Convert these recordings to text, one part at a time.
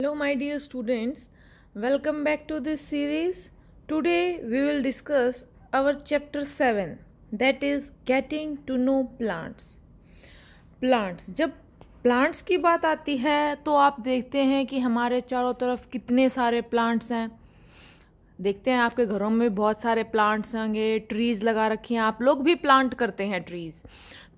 Hello my dear students, welcome back to this series. Today we will discuss our chapter 7 that is getting to know plants. Plants जब plants की बात आती है तो आप देखते हैं कि हमारे चारों तरफ कितने सारे प्लांट्स हैं देखते हैं आपके घरों में बहुत सारे प्लांट्स होंगे ट्रीज़ लगा रखी हैं आप लोग भी प्लांट करते हैं ट्रीज़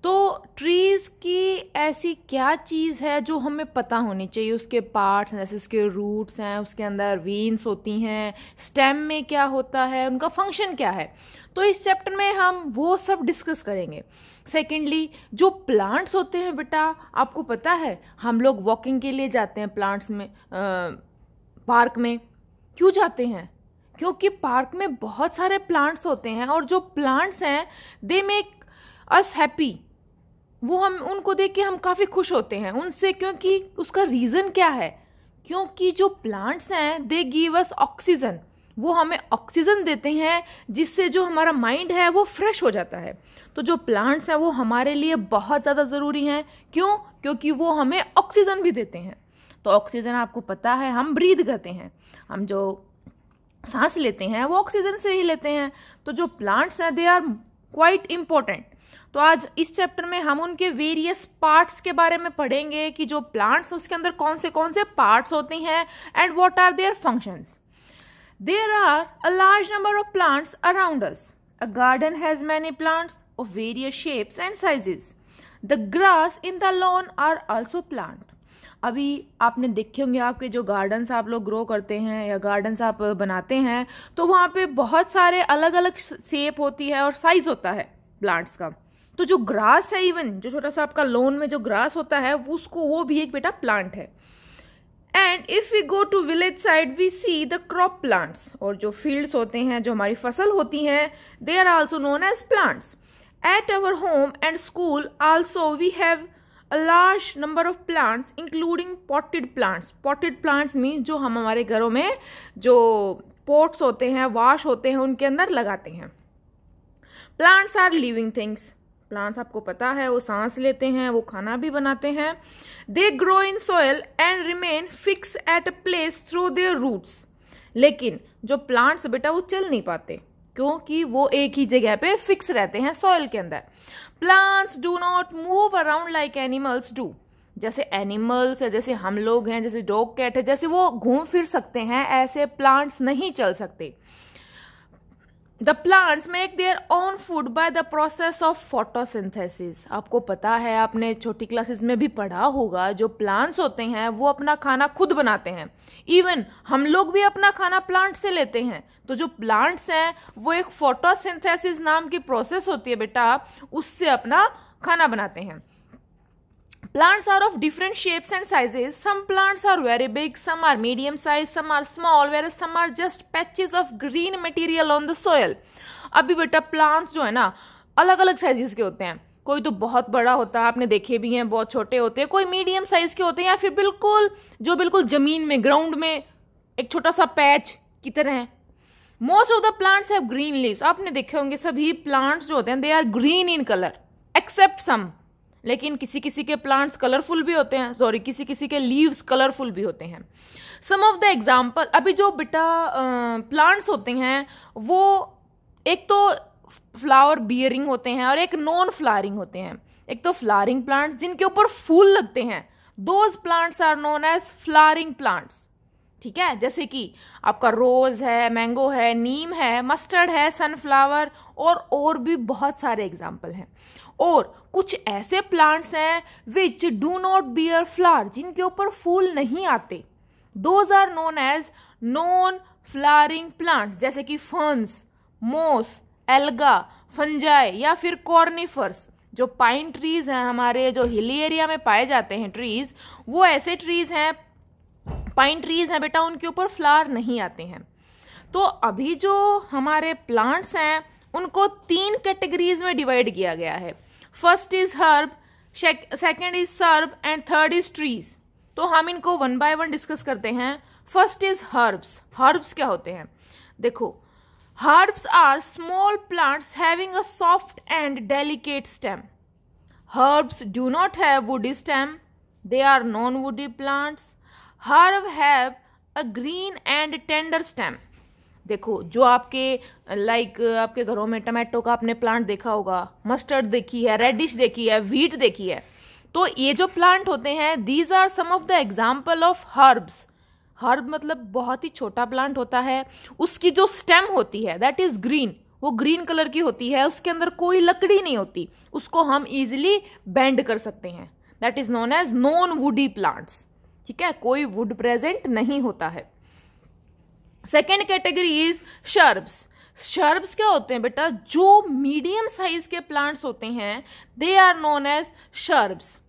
तो ट्रीज़ की ऐसी क्या चीज़ है जो हमें पता होनी चाहिए उसके पार्ट्स जैसे उसके रूट्स हैं उसके अंदर वीन्स होती हैं स्टेम में क्या होता है उनका फंक्शन क्या है तो इस चैप्टर में हम वो सब डिस्कस करेंगे सेकेंडली जो प्लांट्स होते हैं बेटा आपको पता है हम लोग वॉकिंग के लिए जाते हैं प्लांट्स में आ, पार्क में क्यों जाते हैं क्योंकि पार्क में बहुत सारे प्लांट्स होते हैं और जो प्लांट्स हैं दे मेक अस हैप्पी वो हम उनको देख के हम काफ़ी खुश होते हैं उनसे क्योंकि उसका रीज़न क्या है क्योंकि जो प्लांट्स हैं दे गिव अस ऑक्सीजन वो हमें ऑक्सीजन देते हैं जिससे जो हमारा माइंड है वो फ्रेश हो जाता है तो जो प्लांट्स हैं वो हमारे लिए बहुत ज़्यादा ज़रूरी हैं क्यों क्योंकि वो हमें ऑक्सीजन भी देते हैं तो ऑक्सीजन आपको पता है हम ब्रीद करते हैं हम जो सांस लेते हैं वो ऑक्सीजन से ही लेते हैं तो जो प्लांट्स हैं दे आर क्वाइट इम्पोर्टेंट तो आज इस चैप्टर में हम उनके वेरियस पार्ट्स के बारे में पढ़ेंगे कि जो प्लांट्स उसके अंदर कौन से कौन से पार्ट्स होते हैं and what are their functions there are a large number of plants around us a garden has many plants of various shapes and sizes the grass in the lawn are also plant अभी आपने देखे होंगे आपके जो gardens आप लोग grow करते हैं या गार्डन्स आप बनाते हैं तो वहाँ पे बहुत सारे अलग अलग शेप होती है और साइज़ होता है प्लांट्स का तो जो ग्रास है इवन जो छोटा सा आपका लोन में जो ग्रास होता है वो उसको वो भी एक बेटा प्लांट है and if we go to village side we see the crop plants और जो फील्ड्स होते हैं जो हमारी फसल होती हैं they are also known as plants at our home and school also we have a large number of plants including potted plants potted plants means जो हम हमारे घरों में जो पोर्ट्स होते हैं वाश होते हैं उनके अंदर लगाते हैं plants are living things plants आपको पता है वो सांस लेते हैं वो खाना भी बनाते हैं they grow in soil and remain fix at a place through their roots लेकिन जो प्लांट्स बेटा वो चल नहीं पाते क्योंकि वो एक ही जगह पे फिक्स रहते हैं सॉयल के अंदर plants do not move around like animals do जैसे एनिमल्स है जैसे हम लोग हैं जैसे डॉग कैट है जैसे वो घूम फिर सकते हैं ऐसे प्लांट्स नहीं चल सकते the plants make their own food by the process of photosynthesis आपको पता है आपने छोटी क्लासेस में भी पढ़ा होगा जो प्लांट्स होते हैं वो अपना खाना खुद बनाते हैं इवन हम लोग भी अपना खाना प्लांट से लेते हैं तो जो प्लांट्स हैं वो एक फोटोसिंथेसिस नाम की प्रोसेस होती है बेटा उससे अपना खाना बनाते हैं Plants are of different shapes and sizes. Some plants are very big, some are medium sized, some are small, whereas some are just patches of green material on the soil. अभी बेटा प्लांट्स जो है ना अलग अलग sizes के होते हैं कोई तो बहुत बड़ा होता है आपने देखे भी हैं बहुत छोटे होते हैं कोई मीडियम साइज के होते हैं या फिर बिल्कुल जो बिल्कुल ज़मीन में ग्राउंड में एक छोटा सा पैच की तरह है most of the plants have green leaves आपने देखे होंगे सभी प्लांट्स जो होते हैं they are green in colour except some लेकिन किसी किसी के प्लांट्स कलरफुल भी होते हैं सॉरी किसी किसी के लीव्स कलरफुल भी होते हैं सम ऑफ द एग्जाम्पल अभी जो बेटा प्लांट्स होते हैं वो एक तो फ्लावर बियरिंग होते हैं और एक नॉन फ्लावरिंग होते हैं एक तो फ्लारिंग प्लांट्स जिनके ऊपर फूल लगते हैं those plants are known as flowering plants ठीक है जैसे कि आपका रोज़ है मैंगो है नीम है मस्टर्ड है सनफ्लावर और और भी बहुत सारे एग्जाम्पल हैं और कुछ ऐसे प्लांट्स हैं which do not bear flower जिनके ऊपर फूल नहीं आते those are known as non flowering plants जैसे कि फंस मोस एल्गा फंजाई या फिर कॉर्निफर्स जो पाइन ट्रीज हैं हमारे जो हिली एरिया में पाए जाते हैं ट्रीज वो ऐसे ट्रीज हैं पाइन ट्रीज हैं बेटा उनके ऊपर फ्लावर नहीं आते हैं तो अभी जो हमारे प्लांट्स हैं उनको तीन कैटेगरीज में डिवाइड किया गया है first is herb second is shrub and third is trees तो हम इनको वन बाय वन डिस्कस करते हैं फर्स्ट इज हर्ब्स हर्ब्स क्या होते हैं देखो herbs are small plants having a soft and delicate stem herbs do not have woody stem they are non woody plants herb have a green and tender stem देखो जो आपके like आपके घरों में टमाटो का आपने प्लांट देखा होगा मस्टर्ड देखी है रेडिश देखी है व्हीट देखी है तो ये जो प्लांट होते हैं these are some of the example of herbs herb मतलब बहुत ही छोटा प्लांट होता है उसकी जो स्टेम होती है दैट इज़ ग्रीन वो ग्रीन कलर की होती है उसके अंदर कोई लकड़ी नहीं होती उसको हम ईजिली बेंड कर सकते हैं that is known as non woody plants ठीक है कोई वुड प्रेजेंट नहीं होता है second category is shrubs shrubs क्या होते हैं बेटा जो मीडियम साइज के प्लांट्स होते हैं they are known as shrubs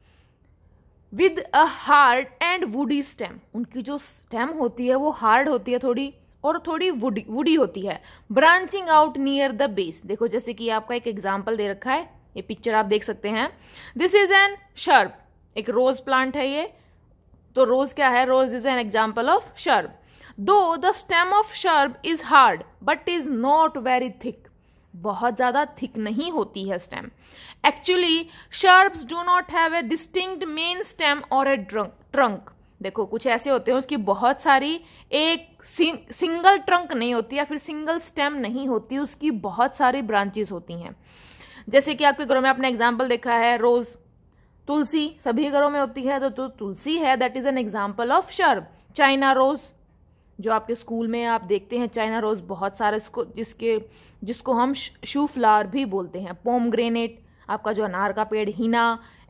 with a hard and woody stem उनकी जो स्टेम होती है वो हार्ड होती है थोड़ी और थोड़ी वुडी वुडी होती है branching out near the base देखो जैसे कि आपका एक एग्जाम्पल दे रखा है ये पिक्चर आप देख सकते हैं दिस इज एन शर्ब एक रोज प्लांट है ये तो रोज क्या है rose is an example of shrub though the stem of shrub is hard but is not very thick बहुत ज़्यादा थिक नहीं होती है stem actually shrubs do not have a distinct main stem और ए ट्रंक देखो कुछ ऐसे होते हैं उसकी बहुत सारी एक सिंगल ट्रंक नहीं होती या फिर सिंगल स्टेम नहीं होती उसकी बहुत सारी ब्रांचेस होती हैं जैसे कि आपके घरों में आपने एग्जाम्पल देखा है रोज़ तुलसी सभी घरों में होती है तो तो तुलसी है that is an example of shrub China rose जो आपके स्कूल में आप देखते हैं चाइना रोज़ बहुत सारे इसको जिसके जिसको हम शू फ्लावर भी बोलते हैं पोम ग्रेनेट आपका जो अनार का पेड़ हीना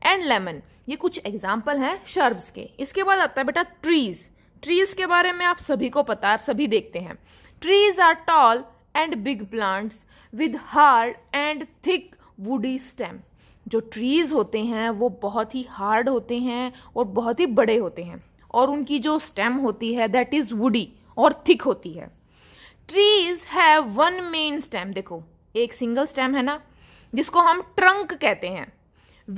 एंड लेमन ये कुछ एग्जाम्पल हैं शर्ब्स के इसके बाद आता है बेटा ट्रीज़ ट्रीज़ के बारे में आप सभी को पता है आप सभी देखते हैं trees are tall and big plants with hard and thick woody stem जो ट्रीज़ होते हैं वो बहुत ही हार्ड होते हैं और बहुत ही बड़े होते हैं और उनकी जो स्टेम होती है दैट इज़ वुडी और थिक होती है trees have one main stem देखो एक सिंगल स्टेम है ना जिसको हम ट्रंक कहते हैं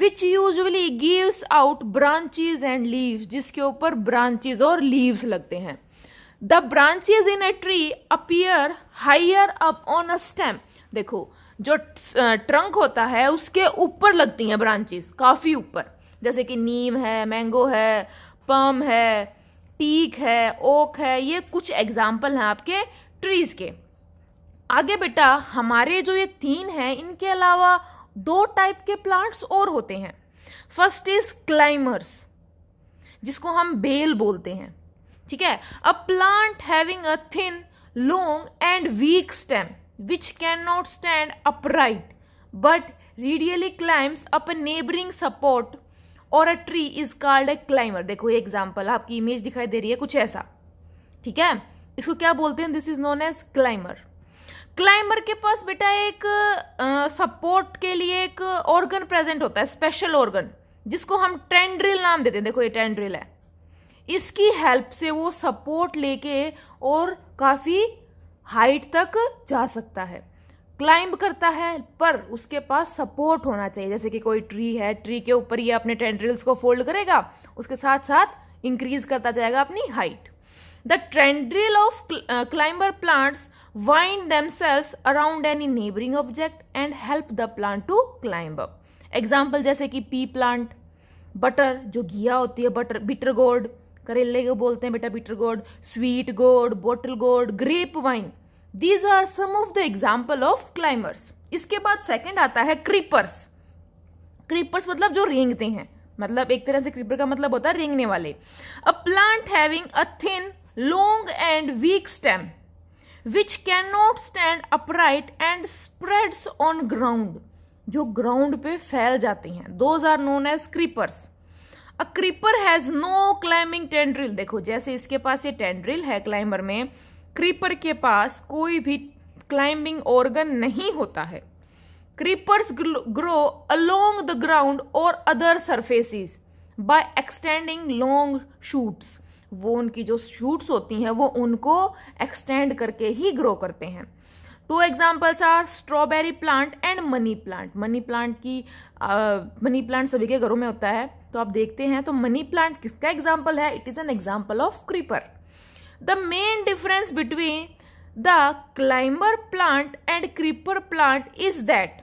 which usually gives out branches and leaves जिसके ऊपर ब्रांचेज और लीव्स लगते हैं the branches in a tree appear higher up on a stem देखो जो ट्रंक होता है उसके ऊपर लगती हैं ब्रांचेज काफ़ी ऊपर जैसे कि नीम है मैंगो है पम है टीक है ओक है ये कुछ एग्जाम्पल हैं आपके ट्रीज़ के आगे बेटा हमारे जो ये तीन हैं इनके अलावा दो टाइप के प्लांट्स और होते हैं फर्स्ट इज क्लाइमर्स जिसको हम बेल बोलते हैं ठीक है a plant having a thin long and weak stem which can not stand upright but readily climbs up neighbouring support और a tree is called a climber देखो ये एग्जाम्पल आपकी इमेज दिखाई दे रही है कुछ ऐसा ठीक है इसको क्या बोलते हैं this is known as climber climber के पास बेटा एक सपोर्ट के लिए एक ऑर्गन प्रेजेंट होता है स्पेशल ऑर्गन जिसको हम टेंड्रिल नाम देते हैं देखो ये टेंड्रिल है इसकी हेल्प से वो सपोर्ट लेके और काफ़ी हाइट तक जा सकता है क्लाइंब करता है पर उसके पास सपोर्ट होना चाहिए जैसे कि कोई ट्री है ट्री के ऊपर ये अपने टेंड्रिल्स को फोल्ड करेगा उसके साथ साथ इंक्रीज करता जाएगा अपनी height the tendril of climber plants wind themselves around any neighbouring object and help the plant to climb example जैसे कि पी प्लांट बटर जो घिया होती है बटर बिटर गोड करेले को बोलते हैं बेटा बिटर गोड sweet gourd bottle gourd grape vine these are some of the example of climbers इसके बाद सेकेंड आता है क्रीपर्स क्रीपर्स मतलब जो रेंगते हैं मतलब एक तरह से क्रीपर का मतलब होता है रेंगने वाले a plant having a thin long and weak stem which can not stand upright and spreads on ground जो ग्राउंड पे फैल जाते हैं those are known as creepers a creeper has no climbing tendril देखो जैसे इसके पास ये टेंड्रिल है क्लाइंबर में क्रीपर के पास कोई भी क्लाइंबिंग ऑर्गन नहीं होता है creepers grow along the ground और other surfaces by extending long shoots वो उनकी जो शूट्स होती हैं वो उनको एक्सटेंड करके ही ग्रो करते हैं two examples are strawberry plant and money plant money plant की मनी uh, प्लांट सभी के घरों में होता है तो आप देखते हैं तो मनी प्लांट किसका एग्जाम्पल है it is an example of creeper the main difference between the climber plant and creeper plant is that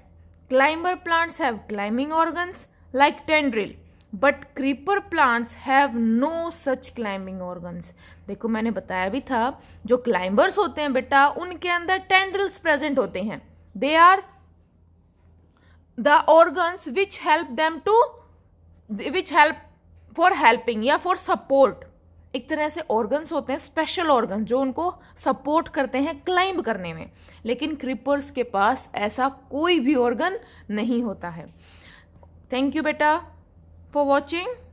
climber plants have climbing organs like tendril but creeper plants have no such climbing organs देखो मैंने बताया भी था जो climbers होते हैं बेटा उनके अंदर टेंड्रिल्स प्रेजेंट होते हैं they are the organs which help them to which help for helping या फॉर सपोर्ट एक तरह से ऑर्गन्स होते हैं स्पेशल ऑर्गन जो उनको सपोर्ट करते हैं क्लाइंब करने में लेकिन क्रिपर्स के पास ऐसा कोई भी ऑर्गन नहीं होता है थैंक यू बेटा फॉर वॉचिंग